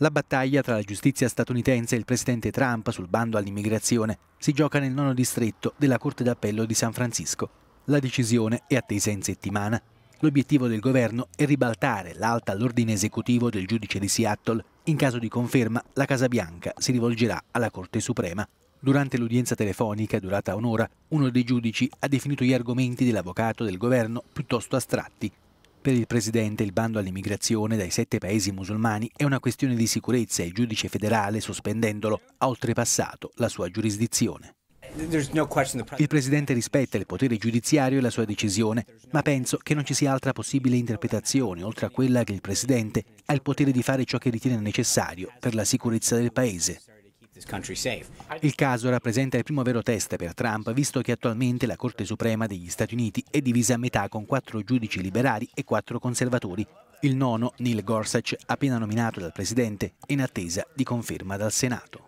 La battaglia tra la giustizia statunitense e il presidente Trump sul bando all'immigrazione si gioca nel nono distretto della Corte d'Appello di San Francisco. La decisione è attesa in settimana. L'obiettivo del governo è ribaltare l'alta all'ordine esecutivo del giudice di Seattle. In caso di conferma, la Casa Bianca si rivolgerà alla Corte Suprema. Durante l'udienza telefonica, durata un'ora, uno dei giudici ha definito gli argomenti dell'avvocato del governo piuttosto astratti per il presidente il bando all'immigrazione dai sette paesi musulmani è una questione di sicurezza e il giudice federale, sospendendolo, ha oltrepassato la sua giurisdizione. Il Presidente rispetta il potere giudiziario e la sua decisione, ma penso che non ci sia altra possibile interpretazione oltre a quella che il Presidente ha il potere di fare ciò che ritiene necessario per la sicurezza del Paese. Il caso rappresenta il primo vero test per Trump, visto che attualmente la Corte Suprema degli Stati Uniti è divisa a metà con quattro giudici liberali e quattro conservatori. Il nono, Neil Gorsuch, appena nominato dal Presidente, è in attesa di conferma dal Senato.